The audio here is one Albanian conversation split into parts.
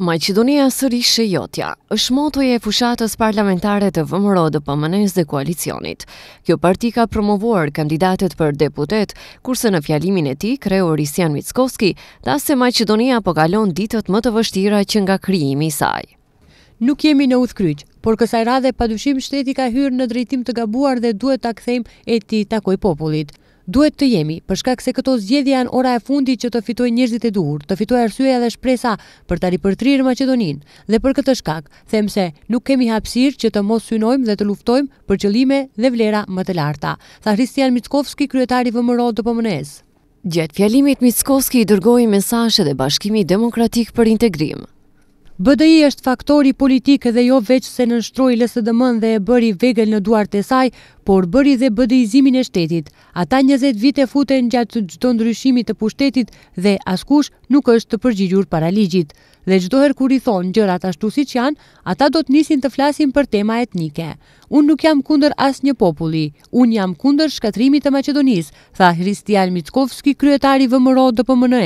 Maqedonia sërish e jotja, është motoj e fushatës parlamentare të vëmëro dhe pëmënes dhe koalicionit. Kjo parti ka promovuar kandidatet për deputet, kurse në fjalimin e ti, kreu Risian Mitzkowski, ta se Maqedonia po kalon ditët më të vështira që nga kryimi saj. Nuk jemi në udhkryq, por kësaj radhe padushim shteti ka hyrë në drejtim të gabuar dhe duhet ta kthejmë e ti takoj popullit duhet të jemi, për shkak se këto zgjedhje janë ora e fundit që të fitojë njerëzit e duhur, të fitojë arsueja dhe shpresa për ta ripërtrirë Maqedoninë. Dhe për këtë shkak, them se nuk kemi hapësirë që të mos synojmë dhe të luftojmë për qëllime dhe vlera më të larta. Tha Christian Mickovski, kryetari i VMRO dpmne Gjetë Gjatë fjalimit Mickovski i dërgoi mesazhe dhe Bashkimi Demokratik për Integrim. BDI është faktori politikë dhe jo veç se në nështroj lësë dëmën dhe e bëri vegel në duartë e saj, por bëri dhe BDI-zimin e shtetit. Ata njëzet vite fute në gjatë të gjithë ndryshimit të pushtetit dhe askush nuk është të përgjigjur para ligjit. Dhe gjithëherë kur i thonë gjërat ashtu si që janë, ata do të nisin të flasin për tema etnike. Unë nuk jam kunder asë një populli, unë jam kunder shkatrimit të Macedonis, tha Hristian Mitkovski, kryetari vëmëro dhe pëmënë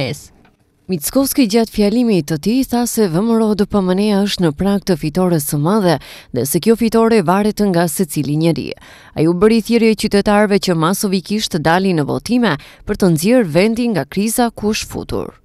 Mitskovski gjatë fjalimi të ti tha se vëmëro dhe pëmëneja është në prag të fitore së madhe dhe se kjo fitore varet nga se cili Ai A ju bëri thirrje e qytetarve që masovikisht të dali në votime për të nëzirë vendin nga kriza ku është futur.